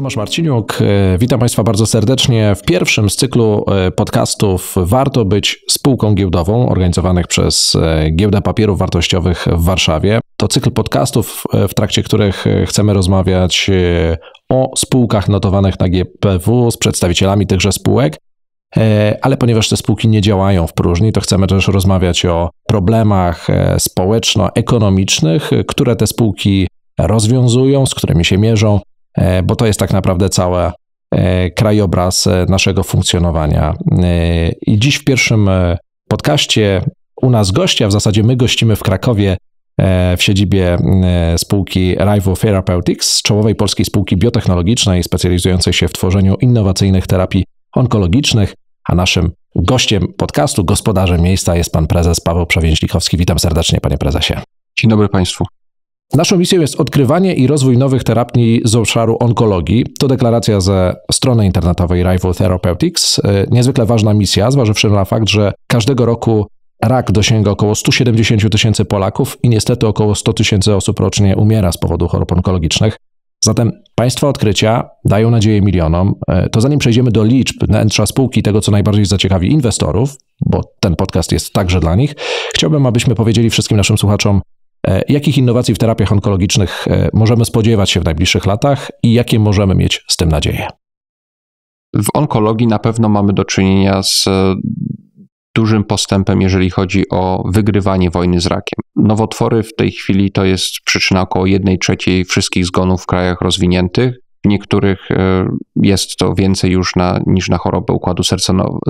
Tomasz Marciniuk. E, witam Państwa bardzo serdecznie w pierwszym z cyklu e, podcastów Warto być spółką giełdową organizowanych przez e, Giełdę Papierów Wartościowych w Warszawie. To cykl podcastów, w trakcie których chcemy rozmawiać o spółkach notowanych na GPW z przedstawicielami tychże spółek. Ale ponieważ te spółki nie działają w próżni, to chcemy też rozmawiać o problemach społeczno-ekonomicznych, które te spółki rozwiązują, z którymi się mierzą, E, bo to jest tak naprawdę cały e, krajobraz e, naszego funkcjonowania. I dziś w pierwszym podcaście u nas gościa, w zasadzie my gościmy w Krakowie w siedzibie spółki Rivo Therapeutics, czołowej polskiej spółki biotechnologicznej specjalizującej się w tworzeniu innowacyjnych terapii onkologicznych, a naszym gościem podcastu, gospodarzem miejsca jest pan prezes Paweł Przewięźlikowski. Witam serdecznie panie prezesie. Dzień dobry państwu. Naszą misją jest odkrywanie i rozwój nowych terapii z obszaru onkologii. To deklaracja ze strony internetowej Rival Therapeutics. Y, niezwykle ważna misja, zważywszy na fakt, że każdego roku rak dosięga około 170 tysięcy Polaków i niestety około 100 tysięcy osób rocznie umiera z powodu chorób onkologicznych. Zatem Państwa odkrycia dają nadzieję milionom. Y, to zanim przejdziemy do liczb, wnętrza spółki, tego co najbardziej zaciekawi inwestorów, bo ten podcast jest także dla nich, chciałbym, abyśmy powiedzieli wszystkim naszym słuchaczom, E, jakich innowacji w terapiach onkologicznych e, możemy spodziewać się w najbliższych latach i jakie możemy mieć z tym nadzieje? W onkologii na pewno mamy do czynienia z e, dużym postępem, jeżeli chodzi o wygrywanie wojny z rakiem. Nowotwory w tej chwili to jest przyczyna około 1 trzeciej wszystkich zgonów w krajach rozwiniętych. W niektórych jest to więcej już na, niż na chorobę układu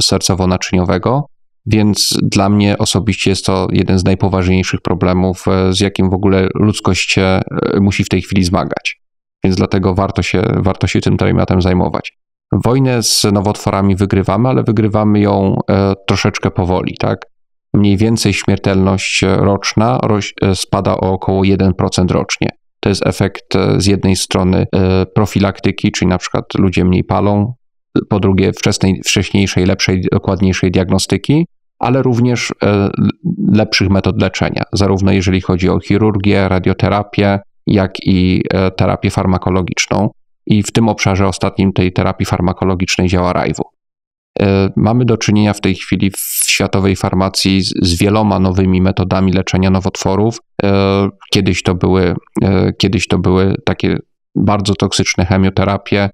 sercowo-naczyniowego. Więc dla mnie osobiście jest to jeden z najpoważniejszych problemów, e, z jakim w ogóle ludzkość e, musi w tej chwili zmagać. Więc dlatego warto się, warto się tym tematem zajmować. Wojnę z nowotworami wygrywamy, ale wygrywamy ją e, troszeczkę powoli, tak? Mniej więcej śmiertelność roczna spada o około 1% rocznie. To jest efekt z jednej strony profilaktyki, czyli na przykład ludzie mniej palą, po drugie wczesnej, wcześniejszej, lepszej, dokładniejszej diagnostyki, ale również e, lepszych metod leczenia, zarówno jeżeli chodzi o chirurgię, radioterapię, jak i e, terapię farmakologiczną. I w tym obszarze ostatnim tej terapii farmakologicznej działa RAIWU. E, mamy do czynienia w tej chwili w światowej farmacji z, z, wieloma nowymi metodami leczenia nowotworów. Kiedyś to były, kiedyś to były takie bardzo toksyczne chemioterapie,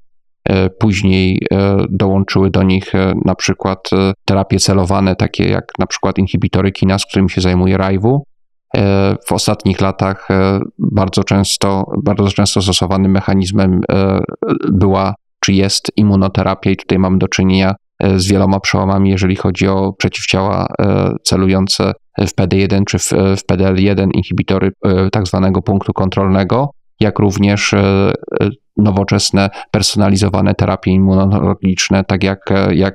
E, później e, dołączyły do nich e, na przykład terapie celowane, takie jak na przykład inhibitory kinas, którymi się zajmuje RAIWU. W ostatnich latach bardzo często, bardzo często stosowanym mechanizmem była czy jest immunoterapia i tutaj mamy do czynienia z wieloma przełamami, jeżeli chodzi o przeciwciała celujące w PD1 czy w, w PDL1 inhibitory tak zwanego punktu kontrolnego jak również e, e, nowoczesne, personalizowane terapie immunologiczne, tak jak, e, jak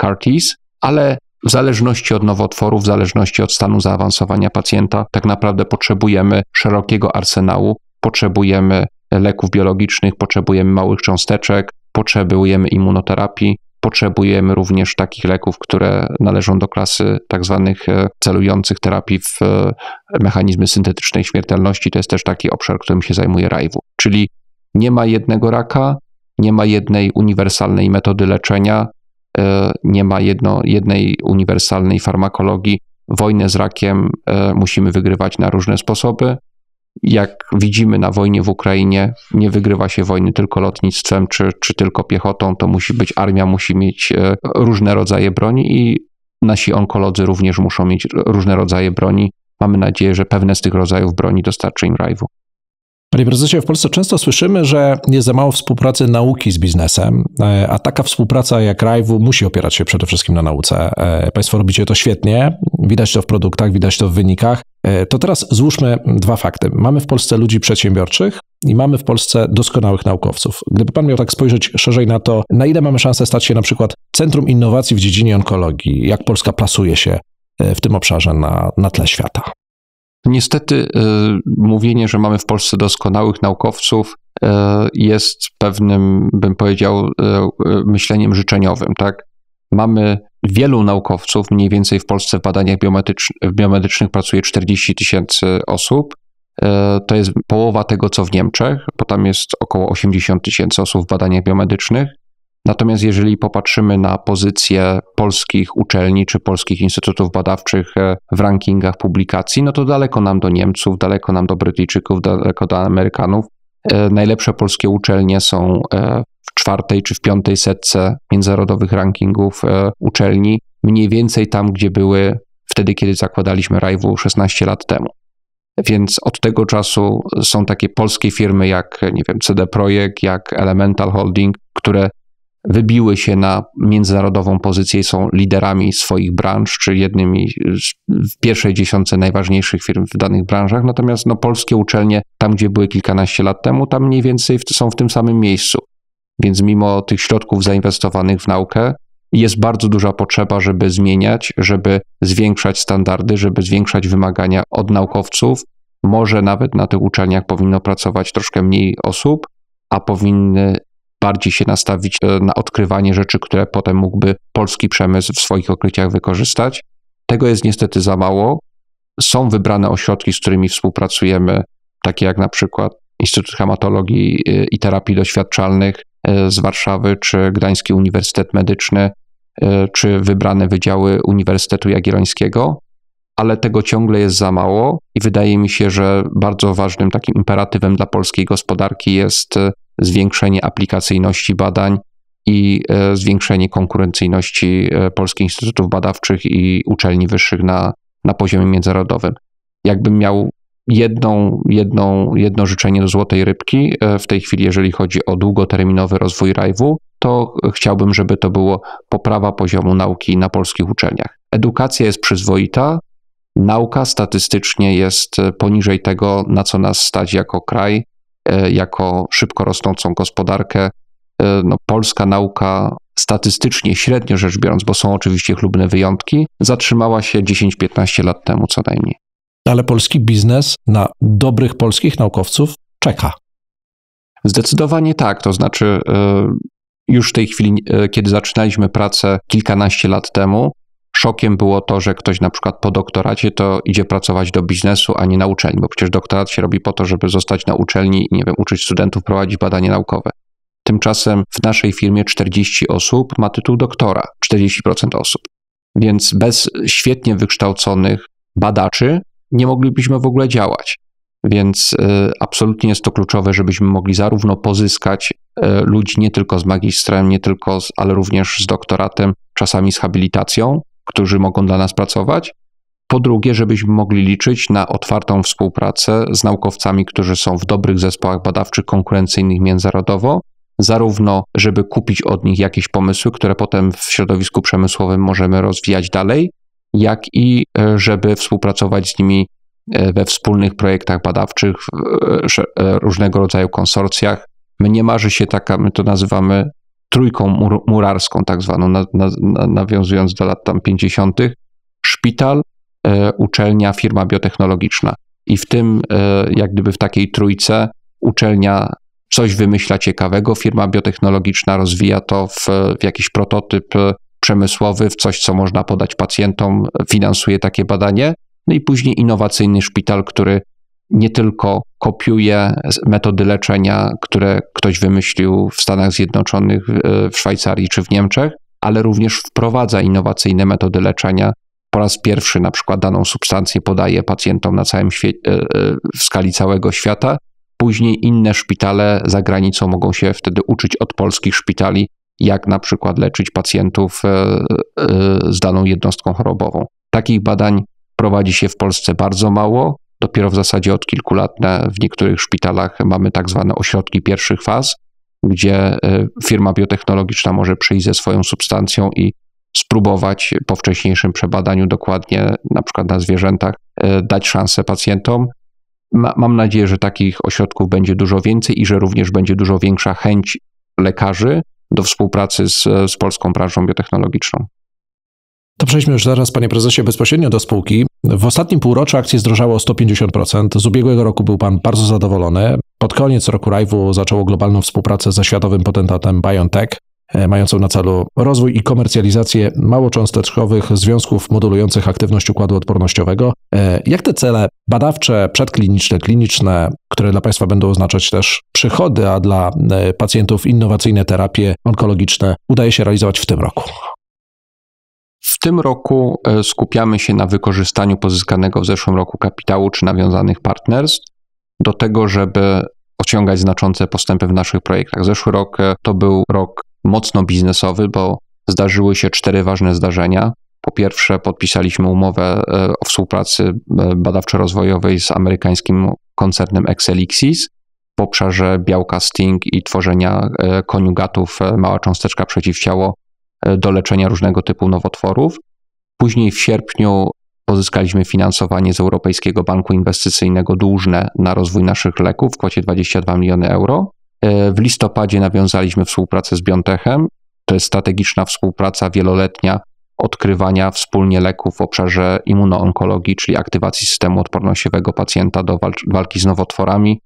CAR-Ts, ale w zależności od nowotworu, w zależności od stanu zaawansowania pacjenta, tak naprawdę potrzebujemy szerokiego arsenału, potrzebujemy leków biologicznych, potrzebujemy małych cząsteczek, potrzebujemy immunoterapii, potrzebujemy również takich leków, które należą do klasy tak zwanych e, celujących terapii w e, mechanizmy syntetycznej śmiertelności. To jest też taki obszar, którym się zajmuje RAIW. Czyli nie ma jednego raka, nie ma jednej uniwersalnej metody leczenia, e, nie ma jedno, jednej uniwersalnej farmakologii. Wojnę z rakiem musimy wygrywać na różne sposoby jak widzimy na wojnie w Ukrainie, nie wygrywa się wojny tylko lotnictwem czy, czy tylko piechotą, to musi być armia, musi mieć e, różne rodzaje broni i nasi onkolodzy również muszą mieć różne rodzaje broni. Mamy nadzieję, że pewne z tych rodzajów broni dostarczy im rajwu. Panie prezesie, w Polsce często słyszymy, że jest za mało współpracy nauki z biznesem, e, a taka współpraca jak Rajwu musi opierać się przede wszystkim na nauce. E, państwo robicie to świetnie, widać to w produktach, widać to w wynikach. E, to teraz złóżmy dwa fakty. Mamy w Polsce ludzi przedsiębiorczych i mamy w Polsce doskonałych naukowców. Gdyby pan miał tak spojrzeć szerzej na to, na ile mamy szansę stać się na przykład centrum innowacji w dziedzinie onkologii, jak Polska plasuje się e, w tym obszarze na, na tle świata? Niestety, y, mówienie, że mamy w Polsce doskonałych naukowców, y, jest pewnym, bym powiedział, y, myśleniem życzeniowym, tak? Mamy wielu naukowców, mniej więcej w Polsce w badaniach biomedycznych pracuje 40 tysięcy osób. E, to jest połowa tego, co w Niemczech, bo tam jest około 80 tysięcy osób w badaniach biomedycznych. Natomiast jeżeli popatrzymy na pozycję polskich uczelni czy polskich instytutów badawczych e, w rankingach publikacji, no to daleko nam do Niemców, daleko nam do Brytyjczyków, daleko do Amerykanów. E, najlepsze polskie uczelnie są w czwartej czy w piątej setce międzynarodowych rankingów e, uczelni, mniej więcej tam, gdzie były wtedy, kiedy zakładaliśmy Rajwu 16 lat temu. Więc od tego czasu są takie polskie firmy jak, nie wiem, CD Projekt, jak Elemental Holding, które wybiły się na międzynarodową pozycję i są liderami swoich branż, czy jednymi w pierwszej dziesiątce najważniejszych firm w danych branżach. Natomiast no, polskie uczelnie, tam gdzie były kilkanaście lat temu, tam mniej więcej w, są w tym samym miejscu. Więc mimo tych środków zainwestowanych w naukę, jest bardzo duża potrzeba, żeby zmieniać, żeby zwiększać standardy, żeby zwiększać wymagania od naukowców. Może nawet na tych uczelniach powinno pracować troszkę mniej osób, a powinny bardziej się nastawić e, na odkrywanie rzeczy, które potem mógłby polski przemysł w swoich okryciach wykorzystać. Tego jest niestety za mało. Są wybrane ośrodki, z którymi współpracujemy, takie jak na przykład Instytut Hematologii e, i Terapii Doświadczalnych, E, z Warszawy, czy Gdański Uniwersytet Medyczny, e, czy wybrane wydziały Uniwersytetu Jagiellońskiego, ale tego ciągle jest za mało i wydaje mi się, że bardzo ważnym takim imperatywem dla polskiej gospodarki jest e, zwiększenie aplikacyjności badań i zwiększenie konkurencyjności polskich instytutów badawczych i uczelni wyższych na, na poziomie międzynarodowym. Jakbym miał jedną, jedną, jedno życzenie do złotej rybki e, w tej chwili, jeżeli chodzi o długoterminowy rozwój rajwu, to chciałbym, żeby to było poprawa poziomu nauki na polskich uczelniach. Edukacja jest przyzwoita, nauka statystycznie jest e, poniżej tego, na co nas stać jako kraj, e, jako szybko rosnącą gospodarkę. No, polska nauka statystycznie, średnio rzecz biorąc, bo są oczywiście chlubne wyjątki, zatrzymała się 10-15 lat temu co najmniej ale polski biznes na dobrych polskich naukowców czeka. Zdecydowanie tak. To znaczy, e, już w tej chwili, e, kiedy zaczynaliśmy pracę kilkanaście lat temu, szokiem było to, że ktoś na przykład po doktoracie to idzie pracować do biznesu, a nie na uczelni, bo przecież doktorat się robi po to, żeby zostać na uczelni i, nie wiem, uczyć studentów, prowadzić badania naukowe. Tymczasem w naszej firmie 40 osób ma tytuł doktora, 40% osób. Więc bez świetnie wykształconych badaczy nie moglibyśmy w ogóle działać. Więc e, absolutnie jest to kluczowe, żebyśmy mogli zarówno pozyskać e, ludzi nie tylko z magistrem, nie tylko, z, ale również z doktoratem, czasami z habilitacją, którzy mogą dla nas pracować. Po drugie, żebyśmy mogli liczyć na otwartą współpracę z naukowcami, którzy są w dobrych zespołach badawczych konkurencyjnych międzynarodowo, zarówno żeby kupić od nich jakieś pomysły, które potem w środowisku przemysłowym możemy rozwijać dalej, jak i e, żeby współpracować z nimi e, we wspólnych projektach badawczych, e, różnego rodzaju konsorcjach. Mnie marzy się taka, my to nazywamy trójką mur murarską, tak zwaną, na, na, nawiązując do lat tam 50., szpital, uczelnia, firma biotechnologiczna. I w tym, jak gdyby w takiej trójce, uczelnia coś wymyśla ciekawego, firma biotechnologiczna rozwija to w, w jakiś prototyp, przemysłowy w coś, co można podać pacjentom, finansuje takie badanie. No i później innowacyjny szpital, który nie tylko kopiuje metody leczenia, które ktoś wymyślił w Stanach Zjednoczonych, w Szwajcarii czy w Niemczech, ale również wprowadza innowacyjne metody leczenia. Po raz pierwszy na przykład daną substancję podaje pacjentom na całym świecie, e, w skali całego świata. Później inne szpitale za granicą mogą się wtedy uczyć od polskich szpitali, jak na przykład leczyć pacjentów e, e, z daną jednostką chorobową. Takich badań prowadzi się w Polsce bardzo mało. Dopiero w zasadzie od kilku lat w niektórych szpitalach mamy tak zwane ośrodki pierwszych faz, gdzie e, firma biotechnologiczna może przyjść ze swoją substancją i spróbować po wcześniejszym przebadaniu dokładnie, na przykład na zwierzętach, dać szansę pacjentom. Mam nadzieję, że takich ośrodków będzie dużo więcej i że również będzie dużo większa chęć lekarzy do współpracy z, z polską branżą biotechnologiczną. To przejdźmy już zaraz, panie prezesie, bezpośrednio do spółki. W ostatnim półroczu akcje zdrożały o 150%. Z ubiegłego roku był pan bardzo zadowolony. Pod koniec roku Rajwu zaczęło globalną współpracę ze światowym potentatem BioNTech. E, mającą na celu rozwój i komercjalizację małocząsteczkowych związków modulujących aktywność układu odpornościowego. E, jak te cele badawcze, przedkliniczne, kliniczne, które dla Państwa będą oznaczać też przychody, a dla e, pacjentów innowacyjne terapie onkologiczne, udaje się realizować w tym roku? W tym roku skupiamy się na wykorzystaniu pozyskanego w zeszłym roku kapitału czy nawiązanych partnerstw do tego, żeby osiągać znaczące postępy w naszych projektach. Zeszły rok to był rok mocno biznesowy, bo zdarzyły się cztery ważne zdarzenia. Po pierwsze, podpisaliśmy umowę e, o współpracy e, badawczo-rozwojowej z amerykańskim koncernem Exelixis w obszarze białka Sting i tworzenia e, koniugatów mała cząsteczka przeciwciało do leczenia różnego typu nowotworów. Później w sierpniu pozyskaliśmy finansowanie z Europejskiego Banku Inwestycyjnego dłużne na rozwój naszych leków w kwocie 22 miliony euro. E, w listopadzie nawiązaliśmy współpracę z Biontechem. To jest strategiczna współpraca wieloletnia odkrywania wspólnie leków w obszarze immunoonkologii, czyli aktywacji systemu odpornościowego pacjenta do walki z nowotworami.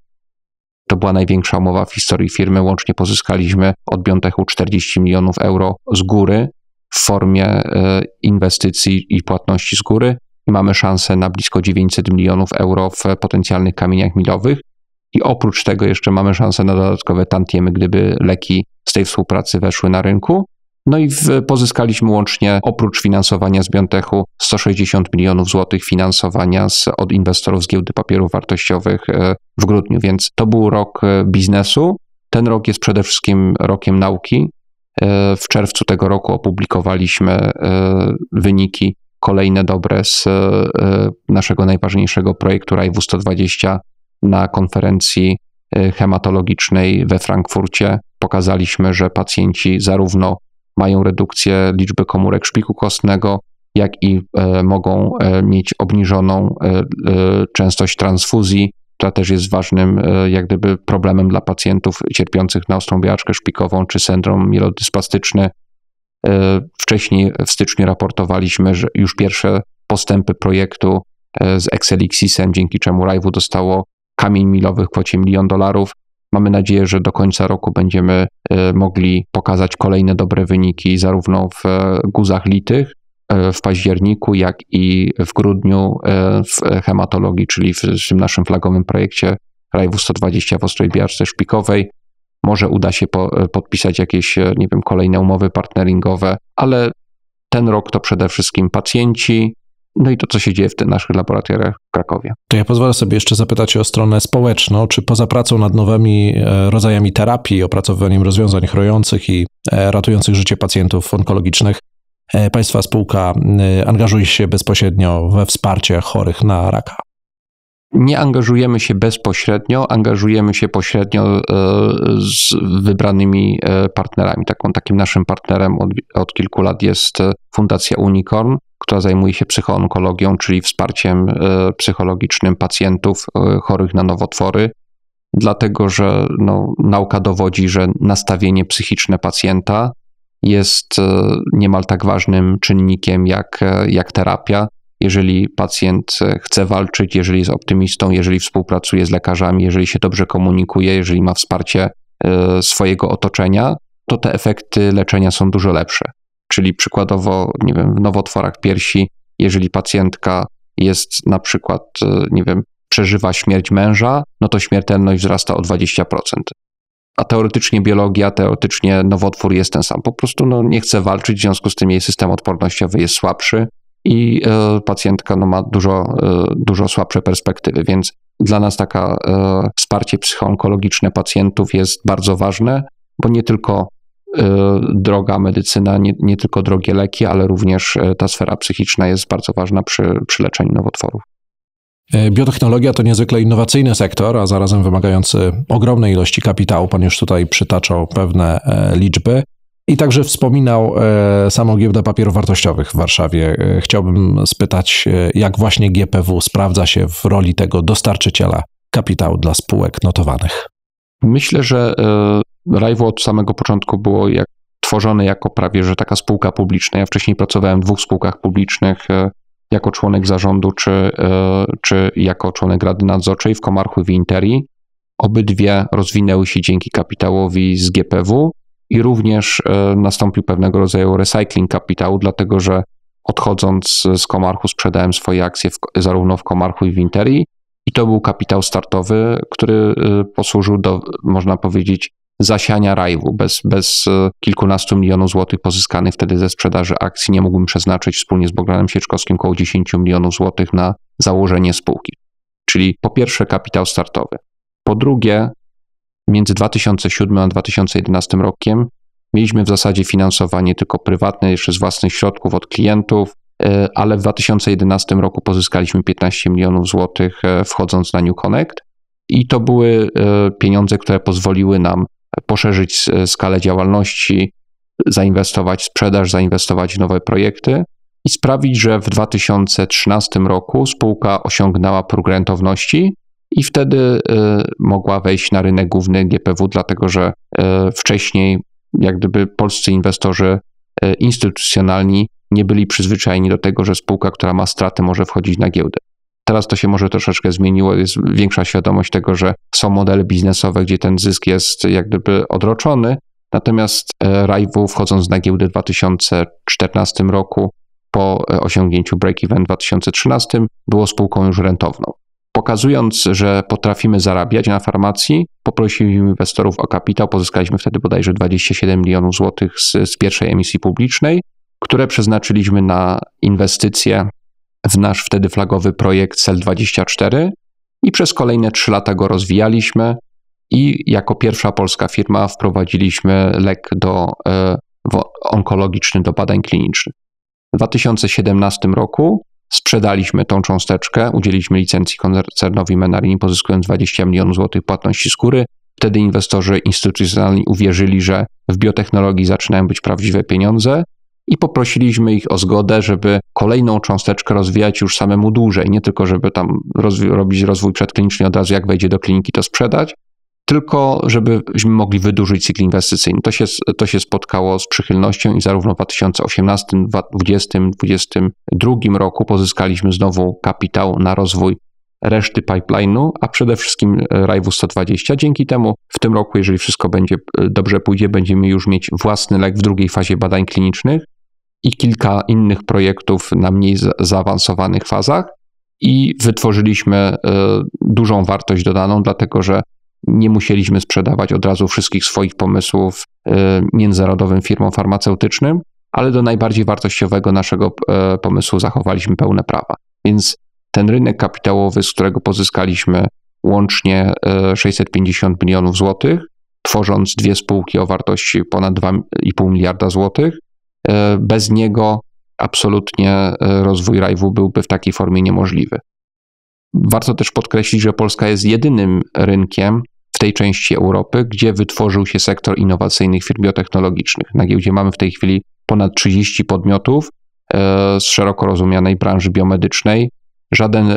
To była największa umowa w historii firmy. Łącznie pozyskaliśmy od Biontechu 40 milionów euro z góry w formie e, inwestycji i płatności z góry. I mamy szansę na blisko 900 milionów euro w potencjalnych kamieniach milowych. I oprócz tego jeszcze mamy szansę na dodatkowe tantiemy, gdyby leki z tej współpracy weszły na rynku. No i w, pozyskaliśmy łącznie oprócz finansowania z Biontechu 160 milionów złotych finansowania z, od inwestorów z giełdy papierów wartościowych e, w grudniu, więc to był rok e, biznesu. Ten rok jest przede wszystkim rokiem nauki. E, w czerwcu tego roku opublikowaliśmy wyniki kolejne dobre z naszego najważniejszego projektu RAIW 120 na konferencji y, hematologicznej we Frankfurcie. Pokazaliśmy, że pacjenci zarówno mają redukcję liczby komórek szpiku kostnego, jak i e, mogą e, mieć obniżoną e, częstość transfuzji, która też jest ważnym jak gdyby problemem dla pacjentów cierpiących na ostrą białaczkę szpikową czy syndrom mielodysplastyczny. Wcześniej w styczniu raportowaliśmy, że już pierwsze postępy projektu z Exelixisem, dzięki czemu Rajwu dostało kamień milowy w kwocie milion dolarów. Mamy nadzieję, że do końca roku będziemy e, mogli pokazać kolejne dobre wyniki zarówno w e, guzach litych e, w październiku, jak i w grudniu w hematologii, czyli w, tym naszym flagowym projekcie Rajwu 120 w Ostrej Biarce Szpikowej. Może uda się po, podpisać jakieś, nie wiem, kolejne umowy partneringowe, ale ten rok to przede wszystkim pacjenci, no i to, co się dzieje w tych naszych laboratoriach w Krakowie. To ja pozwolę sobie jeszcze zapytać o stronę społeczną. Czy poza pracą nad nowymi e, rodzajami terapii, opracowywaniem rozwiązań chrojących i e, ratujących życie pacjentów onkologicznych, e, Państwa spółka angażuje się bezpośrednio we wsparcie chorych na raka? nie angażujemy się bezpośrednio, angażujemy się pośrednio z wybranymi partnerami. Taką, takim naszym partnerem od, od kilku lat jest Fundacja Unicorn, która zajmuje się psychoonkologią, czyli wsparciem e, psychologicznym pacjentów e, chorych na nowotwory, dlatego że no, nauka dowodzi, że nastawienie psychiczne pacjenta jest e, niemal tak ważnym czynnikiem jak, jak terapia. Jeżeli pacjent chce walczyć, jeżeli jest optymistą, jeżeli współpracuje z lekarzami, jeżeli się dobrze komunikuje, jeżeli ma wsparcie swojego otoczenia, to te efekty leczenia są dużo lepsze. Czyli przykładowo, nie wiem, w nowotworach piersi, jeżeli pacjentka jest na przykład, e, nie wiem, przeżywa śmierć męża, no to śmiertelność wzrasta o 20%. A teoretycznie biologia, teoretycznie nowotwór jest ten sam. Po prostu no, nie chce walczyć, w związku z tym jej system odpornościowy jest słabszy i e, pacjentka no, ma dużo, e, dużo słabsze perspektywy. Więc dla nas taka wsparcie psychoonkologiczne pacjentów jest bardzo ważne, bo nie tylko E, droga medycyna, nie, nie, tylko drogie leki, ale również e, ta sfera psychiczna jest bardzo ważna przy, przy leczeniu nowotworów. E, biotechnologia to niezwykle innowacyjny sektor, a zarazem wymagający ogromnej ilości kapitału. Pan już tutaj przytaczał pewne liczby. I także wspominał samą giełdę papierów wartościowych w Warszawie. Chciałbym spytać, jak właśnie GPW sprawdza się w roli tego dostarczyciela kapitału dla spółek notowanych? Myślę, że LiveWatch od samego początku było jak, tworzone jako prawie, że taka spółka publiczna. Ja wcześniej pracowałem w dwóch spółkach publicznych e, jako członek zarządu czy, e, czy jako członek Rady Nadzorczej w Komarchu i Interii. Obydwie rozwinęły się dzięki kapitałowi z GPW i również e, nastąpił pewnego rodzaju recycling kapitału, dlatego że odchodząc z Komarchu sprzedałem swoje akcje w, zarówno w Komarchu i w Interii i to był kapitał startowy, który posłużył do, można powiedzieć, zasiania rajwu. Bez, bez e, kilkunastu milionów złotych pozyskanych wtedy ze sprzedaży akcji nie mógłbym przeznaczyć wspólnie z Bogdanem Sieczkowskim około 10 milionów złotych na założenie spółki. Czyli po pierwsze kapitał startowy. Po drugie, między 2007 a 2011 rokiem mieliśmy w zasadzie finansowanie tylko prywatne, jeszcze z własnych środków od klientów, e, ale w 2011 roku pozyskaliśmy 15 milionów złotych e, wchodząc na New Connect i to były pieniądze, które pozwoliły nam poszerzyć skalę działalności, zainwestować w sprzedaż, zainwestować w nowe projekty i sprawić, że w 2013 roku spółka osiągnęła próg rentowności i wtedy y, mogła wejść na rynek główny GPW, dlatego że y, wcześniej jak gdyby polscy inwestorzy y, instytucjonalni nie byli przyzwyczajeni do tego, że spółka, która ma straty, może wchodzić na giełdę. Teraz to się może troszeczkę zmieniło, jest większa świadomość tego, że są modele biznesowe, gdzie ten zysk jest jak gdyby odroczony. Natomiast e, Raiwu wchodząc na giełdę w 2014 roku po e, osiągnięciu break-even w 2013 było spółką już rentowną. Pokazując, że potrafimy zarabiać na farmacji, poprosiliśmy inwestorów o kapitał. Pozyskaliśmy wtedy bodajże 27 milionów złotych z, z pierwszej emisji publicznej, które przeznaczyliśmy na inwestycje w nasz wtedy flagowy projekt CEL24 i przez kolejne 3 lata go rozwijaliśmy i jako pierwsza polska firma wprowadziliśmy lek do, e, onkologiczny do badań klinicznych. W 2017 roku sprzedaliśmy tą cząsteczkę, udzieliliśmy licencji koncernowi Menarini, pozyskując 20 milionów złotych płatności skóry. Wtedy inwestorzy instytucjonalni uwierzyli, że w biotechnologii zaczynają być prawdziwe pieniądze i poprosiliśmy ich o zgodę, żeby kolejną cząsteczkę rozwijać już samemu dłużej, nie tylko żeby tam robić rozwój przedkliniczny od razu jak wejdzie do kliniki to sprzedać, tylko żebyśmy mogli wydłużyć cykl inwestycyjny. To się, to się spotkało z przychylnością i zarówno w 2018, 2020, 2022 roku pozyskaliśmy znowu kapitał na rozwój reszty pipeline'u, a przede wszystkim Rajwu 120. Dzięki temu w tym roku, jeżeli wszystko będzie e, dobrze pójdzie, będziemy już mieć własny lek w drugiej fazie badań klinicznych, i kilka innych projektów na mniej zaawansowanych fazach i wytworzyliśmy e, dużą wartość dodaną, dlatego że nie musieliśmy sprzedawać od razu wszystkich swoich pomysłów e, międzynarodowym firmom farmaceutycznym, ale do najbardziej wartościowego naszego e, pomysłu zachowaliśmy pełne prawa. Więc ten rynek kapitałowy, z którego pozyskaliśmy łącznie 650 milionów złotych, tworząc dwie spółki o wartości ponad 2,5 miliarda złotych, E, bez niego absolutnie e, rozwój rajwu byłby w takiej formie niemożliwy. Warto też podkreślić, że Polska jest jedynym rynkiem w tej części Europy, gdzie wytworzył się sektor innowacyjnych firm biotechnologicznych. Na giełdzie mamy w tej chwili ponad 30 podmiotów e, z szeroko rozumianej branży biomedycznej. Żaden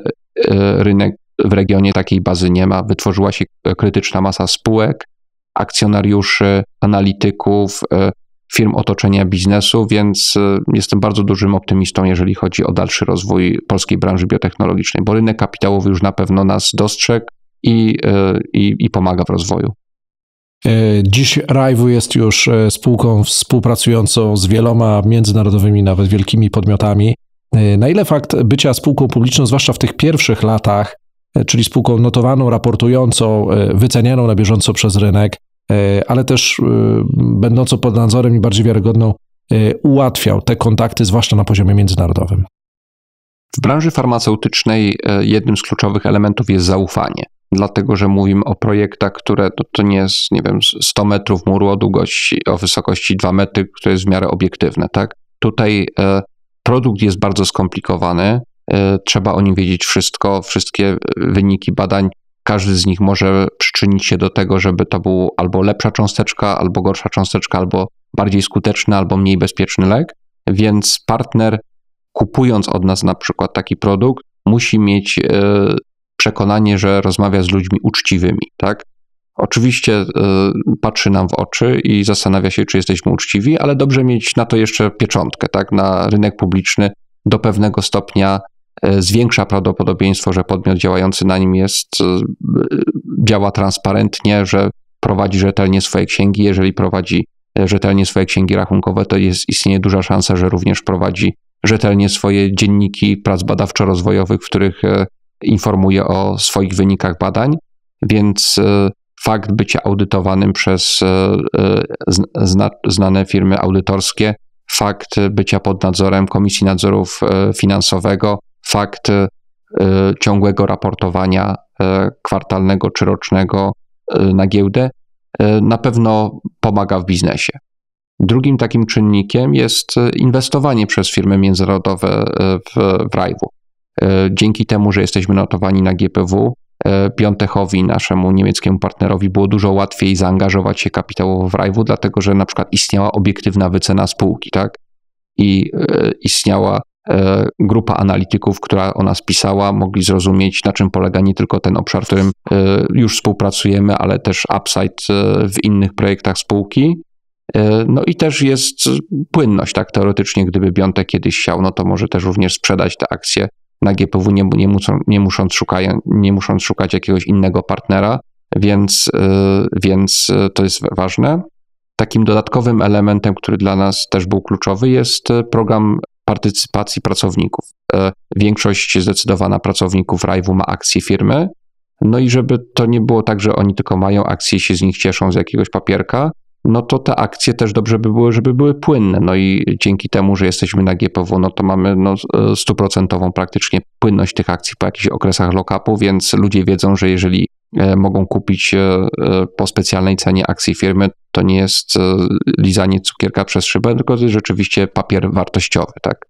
rynek w regionie takiej bazy nie ma. Wytworzyła się krytyczna masa spółek, akcjonariuszy, analityków, firm otoczenia biznesu, więc y, jestem bardzo dużym optymistą, jeżeli chodzi o dalszy rozwój polskiej branży biotechnologicznej, bo rynek kapitałowy już na pewno nas dostrzegł i, y, i, i pomaga w rozwoju. E, dziś Rajwu jest już e, spółką współpracującą z wieloma międzynarodowymi, nawet wielkimi podmiotami. E, na ile fakt bycia spółką publiczną, zwłaszcza w tych pierwszych latach, czyli spółką notowaną, raportującą, wycenianą na bieżąco przez rynek, E, ale też e, będąco pod nadzorem i bardziej wiarygodną e, ułatwiał te kontakty, zwłaszcza na poziomie międzynarodowym. W branży farmaceutycznej jednym z kluczowych elementów jest zaufanie. Dlatego, że mówimy o projektach, które to, to nie jest, nie wiem, 100 metrów muru o długości, o wysokości 2 metry, które jest w miarę obiektywne, tak? Tutaj produkt jest bardzo skomplikowany, trzeba o nim wiedzieć wszystko, wszystkie wyniki badań każdy z nich może przyczynić się do tego, żeby to był albo lepsza cząsteczka, albo gorsza cząsteczka, albo bardziej skuteczny, albo mniej bezpieczny lek. Więc partner, kupując od nas na przykład taki produkt, musi mieć e, przekonanie, że rozmawia z ludźmi uczciwymi, tak? Oczywiście e, patrzy nam w oczy i zastanawia się, czy jesteśmy uczciwi, ale dobrze mieć na to jeszcze pieczątkę, tak? Na rynek publiczny do pewnego stopnia E, zwiększa prawdopodobieństwo, że podmiot działający na nim jest, e, działa transparentnie, że prowadzi rzetelnie swoje księgi. Jeżeli prowadzi e, rzetelnie swoje księgi rachunkowe, to jest, istnieje duża szansa, że również prowadzi rzetelnie swoje dzienniki prac badawczo-rozwojowych, w których informuje o swoich wynikach badań. Więc fakt bycia audytowanym przez znane firmy audytorskie, fakt bycia pod nadzorem Komisji Nadzorów Finansowego, fakt e, ciągłego raportowania e, kwartalnego czy rocznego e, na giełdę na pewno pomaga w biznesie. Drugim takim czynnikiem jest inwestowanie przez firmy międzynarodowe w, w Dzięki temu, że jesteśmy notowani na GPW, Piątechowi, naszemu niemieckiemu partnerowi, było dużo łatwiej zaangażować się kapitałowo w Rajwu, dlatego że na przykład istniała obiektywna wycena spółki, tak? I istniała E, grupa analityków, która o nas pisała, mogli zrozumieć, na czym polega nie tylko ten obszar, w którym e, już współpracujemy, ale też upside e, w innych projektach spółki. No i też jest płynność, tak teoretycznie, gdyby Biontek kiedyś chciał, no to może też również sprzedać te akcje na GPW, nie, nie, nie, musząc, szukać, nie musząc szukać jakiegoś innego partnera, więc, więc to jest ważne. Takim dodatkowym elementem, który dla nas też był kluczowy, jest program partycypacji pracowników. E, większość zdecydowana pracowników Rajwu ma akcje firmy, no i żeby to nie było tak, że oni tylko mają akcje i się z nich cieszą z jakiegoś papierka, no to te akcje też dobrze by były, żeby były płynne. No i dzięki temu, że jesteśmy na GPW, no to mamy no, e, stuprocentową praktycznie płynność tych akcji po jakichś okresach lock-upu, więc ludzie wiedzą, że jeżeli e, mogą kupić po specjalnej cenie akcji firmy, to nie jest e, lizanie cukierka przez szybę, tylko to jest rzeczywiście papier wartościowy, tak?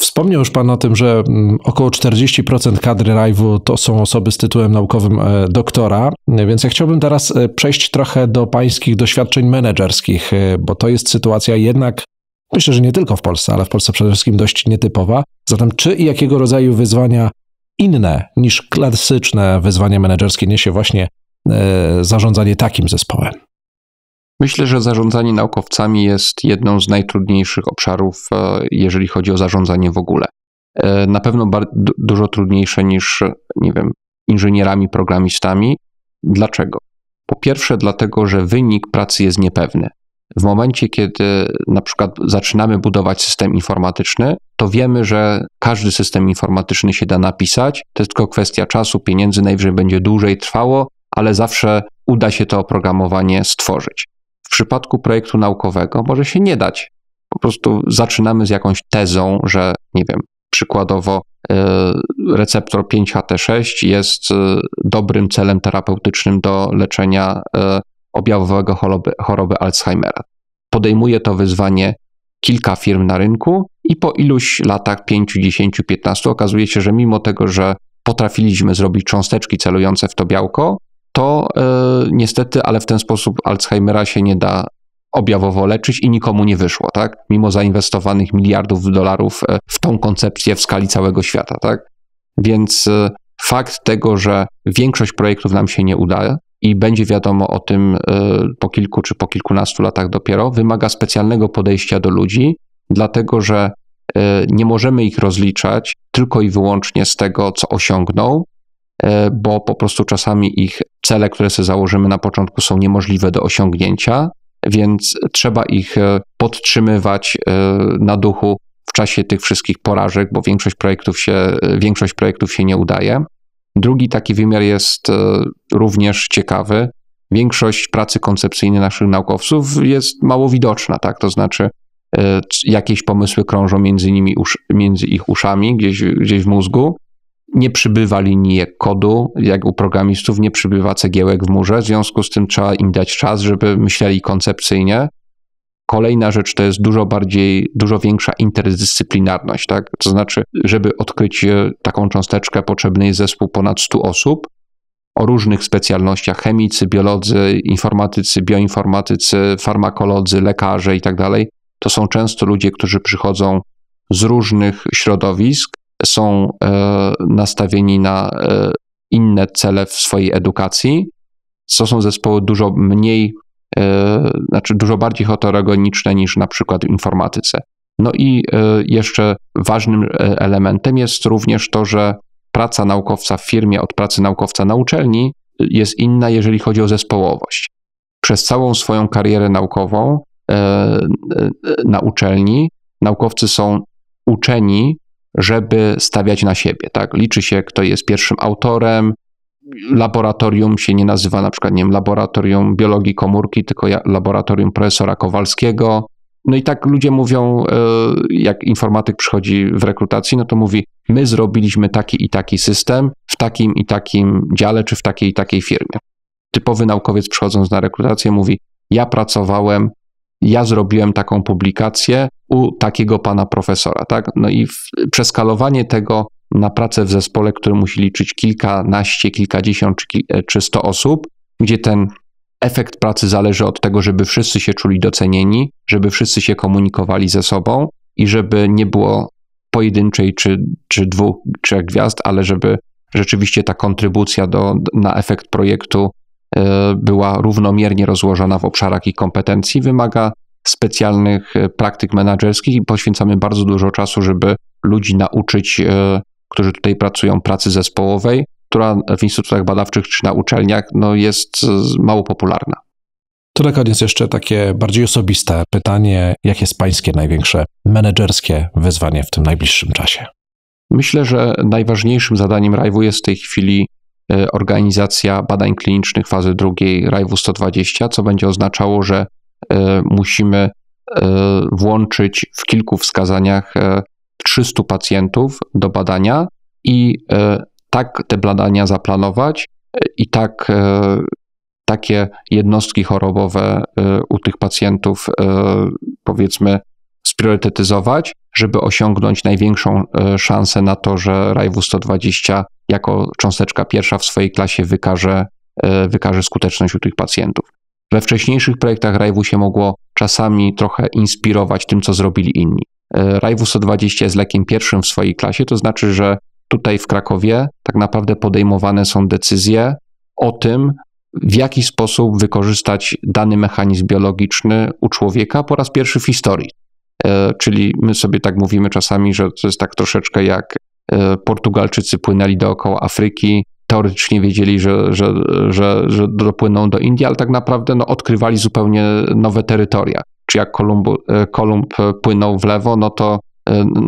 Wspomniał już Pan o tym, że mm, około 40% kadry Rajwu to są osoby z tytułem naukowym e, doktora, więc ja chciałbym teraz e, przejść trochę do Pańskich doświadczeń menedżerskich, bo to jest sytuacja jednak, myślę, że nie tylko w Polsce, ale w Polsce przede wszystkim dość nietypowa. Zatem czy i jakiego rodzaju wyzwania inne niż klasyczne wyzwania menedżerskie niesie właśnie zarządzanie takim zespołem? Myślę, że zarządzanie naukowcami jest jedną z najtrudniejszych obszarów, e, jeżeli chodzi o zarządzanie w ogóle. E, na pewno dużo trudniejsze niż, nie wiem, inżynierami, programistami. Dlaczego? Po pierwsze, dlatego, że wynik pracy jest niepewny. W momencie, kiedy na przykład zaczynamy budować system informatyczny, to wiemy, że każdy system informatyczny się da napisać. To jest tylko kwestia czasu, pieniędzy, najwyżej będzie dłużej trwało, ale zawsze uda się to oprogramowanie stworzyć. W przypadku projektu naukowego może się nie dać. Po prostu zaczynamy z jakąś tezą, że nie wiem, przykładowo e, receptor 5HT6 jest e, dobrym celem terapeutycznym do leczenia e, objawowego choroby, choroby Alzheimera. Podejmuje to wyzwanie kilka firm na rynku i po iluś latach 5, 10, 15 okazuje się, że mimo tego, że potrafiliśmy zrobić cząsteczki celujące w to białko, to e, niestety, ale w ten sposób Alzheimera się nie da objawowo leczyć i nikomu nie wyszło, tak? Mimo zainwestowanych miliardów dolarów e, w tą koncepcję w skali całego świata, tak? Więc e, fakt tego, że większość projektów nam się nie uda i będzie wiadomo o tym po kilku czy po kilkunastu latach dopiero, wymaga specjalnego podejścia do ludzi, dlatego że nie możemy ich rozliczać tylko i wyłącznie z tego, co osiągnął. E, bo po prostu czasami ich cele, które sobie założymy na początku, są niemożliwe do osiągnięcia, więc trzeba ich e, podtrzymywać e, na duchu w czasie tych wszystkich porażek, bo większość projektów się, większość projektów się nie udaje. Drugi taki wymiar jest również ciekawy. Większość pracy koncepcyjnej naszych naukowców jest mało widoczna, tak? To znaczy, jakieś pomysły krążą między nimi, między ich uszami, gdzieś, gdzieś w mózgu, nie przybywa linijek kodu, jak u programistów nie przybywa cegiełek w murze, w związku z tym trzeba im dać czas, żeby myśleli koncepcyjnie. Kolejna rzecz to jest dużo bardziej, dużo większa interdyscyplinarność, tak? To znaczy, żeby odkryć e, taką cząsteczkę, potrzebny jest zespół ponad 100 osób o różnych specjalnościach chemicy, biolodzy, informatycy, bioinformatycy, farmakolodzy, lekarze itd. Tak to są często ludzie, którzy przychodzą z różnych środowisk, są e, nastawieni na e, inne cele w swojej edukacji. co są zespoły dużo mniej, e, znaczy dużo bardziej heterogeniczne niż na przykład w informatyce. No i jeszcze ważnym elementem jest również to, że praca naukowca w firmie od pracy naukowca na uczelni jest inna, jeżeli chodzi o zespołowość. Przez całą swoją karierę naukową na uczelni naukowcy są uczeni żeby stawiać na siebie. Tak? Liczy się, kto jest pierwszym autorem. Laboratorium się nie nazywa na przykład nie wiem, laboratorium biologii komórki, tylko laboratorium profesora Kowalskiego. No i tak ludzie mówią, e, jak informatyk przychodzi w rekrutacji, no to mówi: My zrobiliśmy taki i taki system w takim i takim dziale, czy w takiej i takiej firmie. Typowy naukowiec przychodząc na rekrutację mówi: Ja pracowałem ja zrobiłem taką publikację u takiego pana profesora, tak? No i przeskalowanie tego na pracę w zespole, który musi liczyć kilkanaście, kilkadziesiąt czy, e, czy sto osób, gdzie ten efekt pracy zależy od tego, żeby wszyscy się czuli docenieni, żeby wszyscy się komunikowali ze sobą i żeby nie było pojedynczej czy, czy dwóch, trzech gwiazd, ale żeby rzeczywiście ta kontrybucja do, na efekt projektu E, była równomiernie rozłożona w obszarach ich kompetencji, wymaga specjalnych e, praktyk menedżerskich i poświęcamy bardzo dużo czasu, żeby ludzi nauczyć, e, którzy tutaj pracują, pracy zespołowej, która w instytutach badawczych czy na uczelniach no, jest mało popularna. To na koniec jeszcze takie bardziej osobiste pytanie: jakie jest Pańskie największe menedżerskie wyzwanie w tym najbliższym czasie? Myślę, że najważniejszym zadaniem Rajwu jest w tej chwili E, organizacja badań klinicznych fazy drugiej RAIW 120, co będzie oznaczało, że e, musimy e, włączyć w kilku wskazaniach 300 pacjentów do badania i tak te badania zaplanować i tak takie jednostki chorobowe u tych pacjentów powiedzmy spriorytetyzować, żeby osiągnąć największą e, szansę na to, że Rajwu 120 jako cząsteczka pierwsza w swojej klasie wykaże, e, wykaże skuteczność u tych pacjentów. We wcześniejszych projektach Rajwu się mogło czasami trochę inspirować tym, co zrobili inni. E, Rajwu 120 jest lekiem pierwszym w swojej klasie, to znaczy, że tutaj w Krakowie tak naprawdę podejmowane są decyzje o tym, w jaki sposób wykorzystać dany mechanizm biologiczny u człowieka po raz pierwszy w historii. E, czyli my sobie tak mówimy czasami, że to jest tak troszeczkę jak e, Portugalczycy płynęli dookoła Afryki, teoretycznie wiedzieli, że, że, że, że dopłyną do Indii, ale tak naprawdę no, odkrywali zupełnie nowe terytoria. Czy jak e, Kolumb, Kolumb płynął w lewo, no to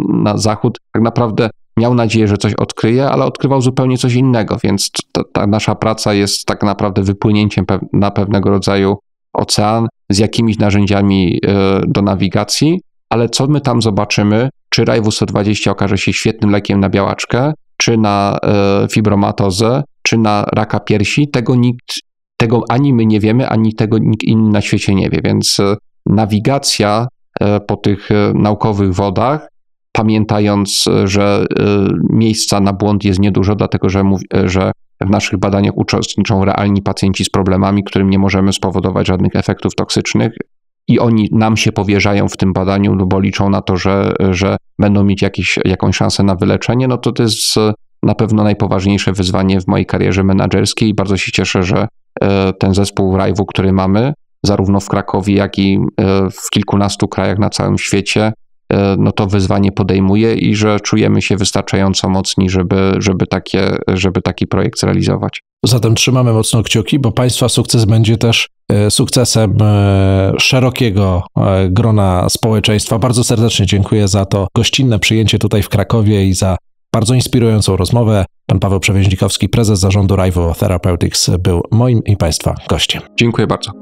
na zachód, tak naprawdę miał nadzieję, że coś odkryje, ale odkrywał zupełnie coś innego, więc ta, ta nasza praca jest tak naprawdę wypłynięciem pe na pewnego rodzaju ocean z jakimiś narzędziami do nawigacji, ale co my tam zobaczymy? Czy Rajw 120 okaże się świetnym lekiem na białaczkę, czy na e, fibromatozę, czy na raka piersi? Tego nikt, tego ani my nie wiemy, ani tego nikt inny na świecie nie wie, więc e, nawigacja e, po tych e, naukowych wodach, pamiętając, że miejsca na błąd jest niedużo, dlatego że, że w naszych badaniach uczestniczą realni pacjenci z problemami, którym nie możemy spowodować żadnych efektów toksycznych, i oni nam się powierzają w tym badaniu, no bo liczą na to, że, że będą mieć jakiś, jakąś szansę na wyleczenie, no to to jest e, na pewno najpoważniejsze wyzwanie w mojej karierze menedżerskiej i bardzo się cieszę, że e, ten zespół Rajwu, który mamy, zarówno w Krakowie, jak i e, w kilkunastu krajach na całym świecie, E, no to wyzwanie podejmuje i że czujemy się wystarczająco mocni, żeby, żeby, takie, żeby taki projekt zrealizować. Zatem trzymamy mocno kciuki, bo Państwa sukces będzie też e, sukcesem e, szerokiego grona społeczeństwa. Bardzo serdecznie dziękuję za to gościnne przyjęcie tutaj w Krakowie i za bardzo inspirującą rozmowę. Pan Paweł Przewieźnikowski, prezes zarządu Rivo Therapeutics, był moim i Państwa gościem. Dziękuję bardzo.